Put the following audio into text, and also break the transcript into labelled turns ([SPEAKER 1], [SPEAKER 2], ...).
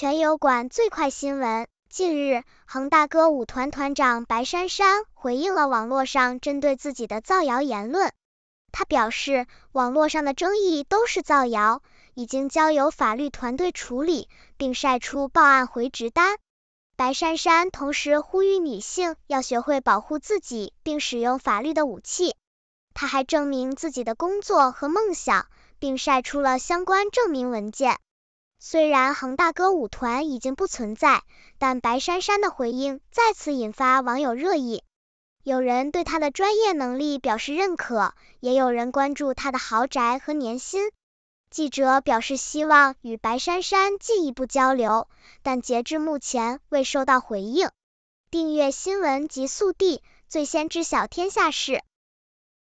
[SPEAKER 1] 全友馆最快新闻。近日，恒大歌舞团团长白珊珊回应了网络上针对自己的造谣言论。他表示，网络上的争议都是造谣，已经交由法律团队处理，并晒出报案回执单。白珊珊同时呼吁女性要学会保护自己，并使用法律的武器。她还证明自己的工作和梦想，并晒出了相关证明文件。虽然恒大歌舞团已经不存在，但白珊珊的回应再次引发网友热议。有人对她的专业能力表示认可，也有人关注她的豪宅和年薪。记者表示希望与白珊珊进一步交流，但截至目前未收到回应。订阅新闻及速递，最先知晓天下事。